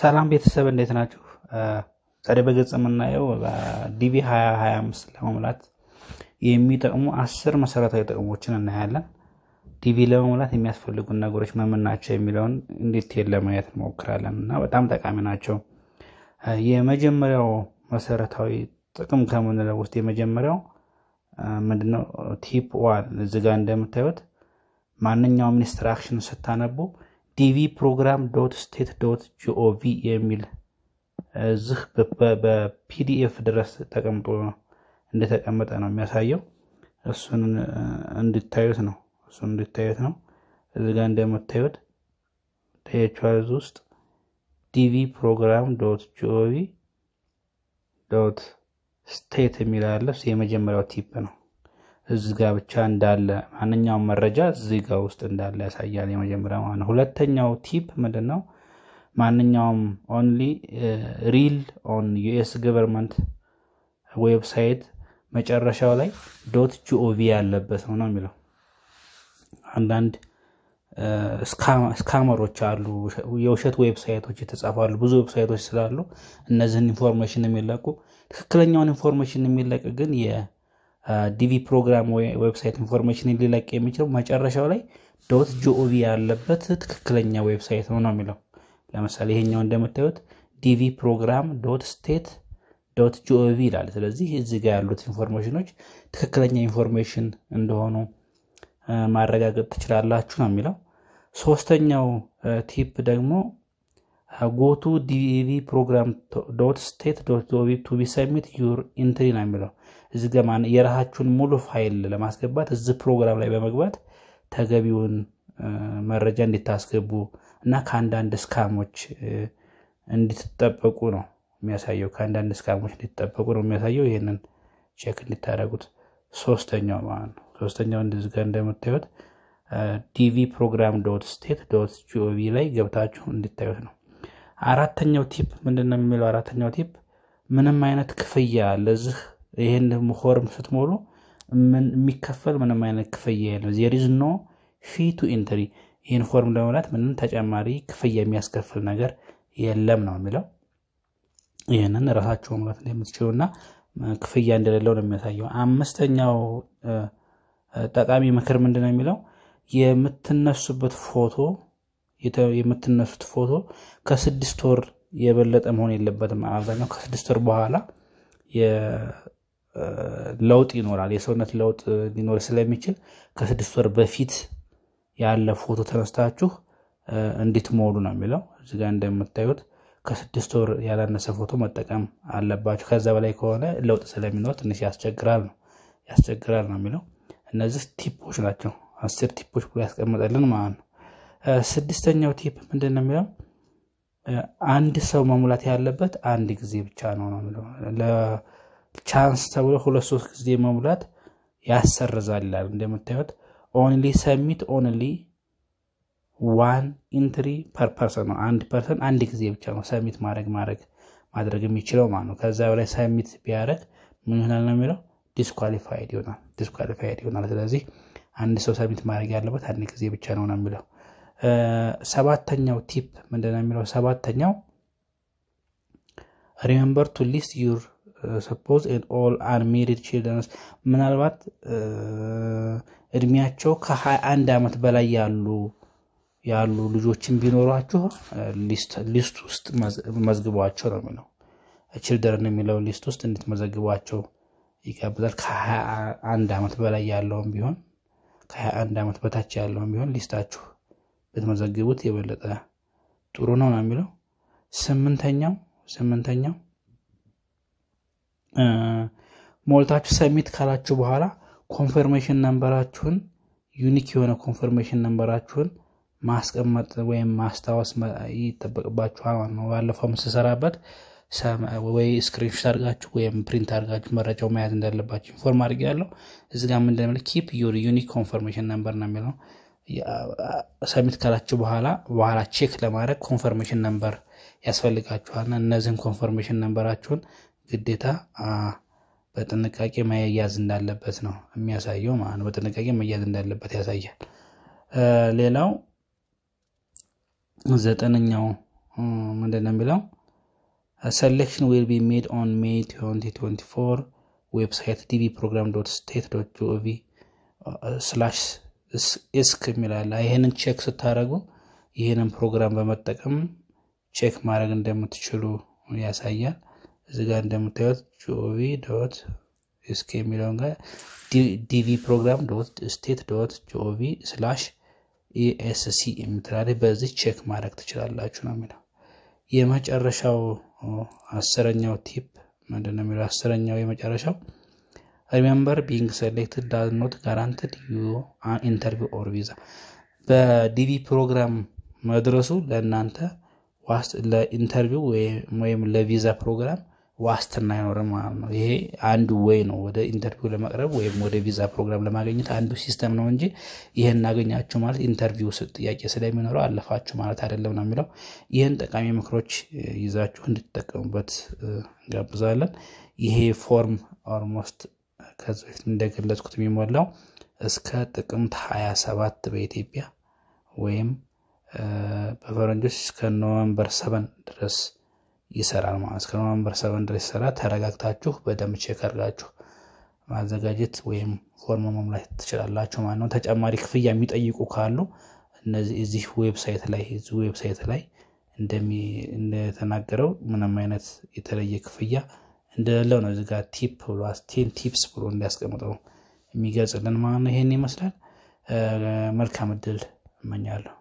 ሰላም ቤተሰብ እንዴት ናችሁ? ዛሬ በገጽ የምናየው ዲቪ 2025 ለመሙላት የሚጠቅሙ አስር መሰረታዊ ጥቅሞችን እናያለን። ዲቪ ለመሙላት የሚያስፈልጉን ነገሮች ምምን ናቸው የሚለውን እንዴት ለማየት እንሞክራለን እና በጣም ጠቃሚ ናቸው። የመጀመሪያው መሰረታዊ ጥቅም ከምንለው ውስጥ የመጀመሪያው ምንድነው? ቲፕ ዋን እዚጋ እንደምታዩት ማንኛውም ኢንስትራክሽን ስታነቡ ዲቪ ፕሮግራም ዶት ስቴት ዶት ጂኦቪ የሚል እዚህ በፒዲኤፍ ድረስ ተቀምጦ እንደተቀመጠ ነው የሚያሳየው። እሱን እንድታዩት ነው እሱን እንድታዩት ነው። እዚህ ጋር እንደምታዩት ተያችኋል ውስጥ ዲቪ ፕሮግራም ዶት ጂኦቪ ዶት ስቴት የሚል አለ። የመጀመሪያው ቲፕ ነው። እዚህ ጋር ብቻ እንዳለ ማንኛውም መረጃ እዚህ ጋር ውስጥ እንዳለ ያሳያል። የመጀመሪያ ማለት ነው። ሁለተኛው ቲፕ ምንድን ነው? ማንኛውም ኦንሊ ሪል ኦን ዩኤስ ገቨርንመንት ዌብሳይት መጨረሻው ላይ ዶት ጂኦቪ ያለበት ነው ነው የሚለው አንዳንድ ስካመሮች አሉ። የውሸት ዌብሳይቶች የተጻፋሉ ብዙ ዌብሳይቶች ስላሉ እነዚህን ኢንፎርሜሽን የሚለቁ ትክክለኛውን ኢንፎርሜሽን የሚለቅ ግን ዲቪ ፕሮግራም ዌብሳይት ኢንፎርሜሽን ሊለቅ የሚችለው መጨረሻው ላይ ዶት ጂኦቪ ያለበት ትክክለኛ ዌብሳይት ነው ነው የሚለው። ለምሳሌ ይሄኛው እንደምታዩት ዲቪ ፕሮግራም ዶት ስቴት ዶት ጂኦቪ ይላል። ስለዚህ እዚህ ጋር ያሉት ኢንፎርሜሽኖች ትክክለኛ ኢንፎርሜሽን እንደሆኑ ማረጋገጥ ትችላላችሁ ነው የሚለው። ሶስተኛው ቲፕ ደግሞ ጎቱ ዲቪ ፕሮግራም ዶት ስቴት ዶት ጂኦቪ ቱ ቢ ሰሚት ዩር ኢንትሪ ነው የሚለው እዚህ ጋ የራሳችሁን ሙሉ ፋይል ለማስገባት እዚ ፕሮግራም ላይ በመግባት ተገቢውን መረጃ እንዲታስገቡ እና ከአንዳንድ ስካሞች እንድትጠበቁ ነው የሚያሳየው። ከአንዳንድ ስካሞች እንዲጠበቁ ነው የሚያሳየው። ይህንን ቼክ እንዲታደረጉት ሶስተኛው ማለት ነው። ሶስተኛው እንደዚህ ጋር እንደምታዩት ዲቪ ፕሮግራም ዶት ስቴት ዶት ጂኦቪ ላይ ገብታችሁ እንዲታዩት ነው። አራተኛው ቲፕ ምንድነው የሚለው? አራተኛው ቲፕ ምንም አይነት ክፍያ ለዚህ ይህን ፎርም ስትሞሉ የሚከፈል ምንም አይነት ክፍያ የለም። ዜሪዝ ኖ ፊ ቱ ኢንትሪ። ይህን ፎርም ለመሙላት ምንም ተጨማሪ ክፍያ የሚያስከፍል ነገር የለም ነው የሚለው። ይህንን ራሳቸው መሙላት እንደምትችሉ እና ክፍያ እንደሌለው ነው የሚያሳየው። አምስተኛው ጠቃሚ ምክር ምንድን ነው የሚለው የምትነሱበት ፎቶ የምትነሱት ፎቶ ከስድስት ወር የበለጠ መሆን የለበትም። አብዛኛው ከስድስት ወር በኋላ ለውጥ ይኖራል። የሰውነት ለውጥ ሊኖር ስለሚችል ከስድስት ወር በፊት ያለ ፎቶ ተነስታችሁ ሞሉ ነው የሚለው። እዚጋ እንደምታዩት ከስድስት ወር ያላነሰ ፎቶ መጠቀም አለባችሁ። ከዛ በላይ ከሆነ ለውጥ ስለሚኖር ትንሽ ያስቸግራል ነው ያስቸግራል ነው የሚለው። እነዚህ ቲፖች ናቸው። አስር ቲፖች ብሎ ያስቀመጠልን ማለት ነው። ስድስተኛው ቲፕ ምንድን ነው የሚለው አንድ ሰው መሙላት ያለበት አንድ ጊዜ ብቻ ነው ነው የሚለው ቻንስ ተብሎ ሁለት ሶስት ጊዜ መሙላት ያሰርዛል። እንደምታዩት ኦንሊ ሰሚት ኦንሊ ዋን ኢንትሪ ፐር ፐርሰን ነው። አንድ ፐርሰን አንድ ጊዜ ብቻ ነው ሰሚት ማድረግ ማድረግ ማድረግ የሚችለው ማለት ነው። ከዛ በላይ ሰሚት ቢያደረግ ምን ይሆናል ነው የሚለው ዲስኳሊፋይድ ይሆናል። ዲስኳሊፋይድ ይሆናል። ስለዚህ አንድ ሰው ሰሚት ማድረግ ያለበት አንድ ጊዜ ብቻ ነው ነው የሚለው ሰባተኛው ቲፕ ምንድነው የሚለው ሰባተኛው ሪመምበር ቱ ሊስት ዩር ሰፖዝ ኦል አንሜሪድ ችልድረንስ ምናልባት uh, እድሜያቸው ከ አንድ ዓመት በላይ ያሉ ያሉ ልጆችን ቢኖሯችሁ uh, ሊስት ውስጥ መዝግቧቸው ነው የሚለው ችልድረን የሚለው ሊስት ውስጥ እንድትመዘግቧቸው ይጋብዛል። ከ21 ዓመት በላይ ያለውን ቢሆን ከ21 ዓመት በታች ያለውም ቢሆን ሊስታችሁ ብትመዘግቡት የበለጠ ጥሩ ነው ነው የሚለው ስምንተኛው ስምንተኛው ሞልታችሁ ሰሚት ካላችሁ በኋላ ኮንፈርሜሽን ነንበራችሁን ዩኒክ የሆነ ኮንፈርሜሽን ነንበራችሁን ማስቀመጥ ወይም ማስታወስ ይጠበቅባችኋል ማለት ነው። ባለፈው ምስሰራበት ወይ ስክሪንሾት አድርጋችሁ ወይም ፕሪንት አድርጋችሁ መረጃው መያዝ እንዳለባችሁ ኢንፎርም አድርግ ያለው እዚህ ጋር ምንድነው ኪፕ ዩር ዩኒክ ኮንፈርሜሽን ነንበር ነው የሚለው። ሰሚት ካላችሁ በኋላ በኋላ ቼክ ለማድረግ ኮንፈርሜሽን ነንበር ያስፈልጋችኋልና እነዚህን ኮንፈርሜሽን ነንበራችሁን ግዴታ በጥንቃቄ መያያዝ እንዳለበት ነው የሚያሳየው ማለት ነው። በጥንቃቄ መያዝ እንዳለበት ያሳያል። ሌላው ዘጠነኛው ምንድን ነው የሚለው ሰሌክሽን ዊል ቢ ሜድ ኦን ሜይ 2024 ዌብሳይት ዲቪ ፕሮግራም ዶት ስቴት ዶት ጂኦቪ ስላሽ እስክ የሚላል። ይህንን ቼክ ስታደረጉ ይህንን ፕሮግራም በመጠቀም ቼክ ማድረግ እንደምትችሉ ያሳያል። እዚ ጋር እንደምታዩት ጂኦቪ ዶት ኤስኬ የሚለውን ጋር ዲቪ ፕሮግራም ዶት ስቴት ዶት ጂኦቪ ስላሽ ኤስሲ የምትላለ በዚህ ቼክ ማድረግ ትችላላችሁ ነው የሚለው። የመጨረሻው አስረኛው ቲፕ ምንድን የሚለው? አስረኛው የመጨረሻው ሪሜምበር ቢንግ ሴሌክትድ ዳዝ ኖት ጋራንትድ ዩ ኢንተርቪው ኦር ቪዛ። በዲቪ ፕሮግራም መድረሱ ለእናንተ ዋስ ለኢንተርቪው ወይም ለቪዛ ፕሮግራም ዋስትና አይኖርም ማለት ነው። ይሄ አንዱ ወይ ነው ወደ ኢንተርቪው ለመቅረብ ወይም ወደ ቪዛ ፕሮግራም ለማገኘት አንዱ ሲስተም ነው እንጂ ይህን እናገኛችሁ ማለት ኢንተርቪው ጥያቄ ስለሚኖረው አለፋችሁ ማለት አይደለም ነው የሚለው። ይህን ጠቃሚ ምክሮች ይዛችሁ እንድትጠቀሙበት እንጋብዛለን። ይሄ ፎርም ኦልሞስት ከዚ በፊት እንደገለጽኩት የሚሞላው እስከ ጥቅምት 27 በኢትዮጵያ ወይም በፈረንጆች እስከ ኖቨምበር 7 ድረስ ይሰራል ማለት እስከ ኖቨምበር ሰቨን ድረስ ይሰራል። ተረጋግታችሁ በደንብ ቼክ አድርጋችሁ ማዘጋጀት ወይም ፎርም መሙላት ትችላላችሁ ማለት ነው። ተጨማሪ ክፍያ የሚጠይቁ ካሉ እዚህ ዌብሳይት ላይ እዚህ ዌብሳይት ላይ እንደተናገረው ምንም አይነት የተለየ ክፍያ እንደሌለው ነው። እዚህ ቲፕ ብሎ ቴን ቲፕስ ብሎ እንዲያስቀምጠው የሚገልጽልን ማለት ነው። ይሄን ይመስላል። መልካም እድል እመኛለሁ።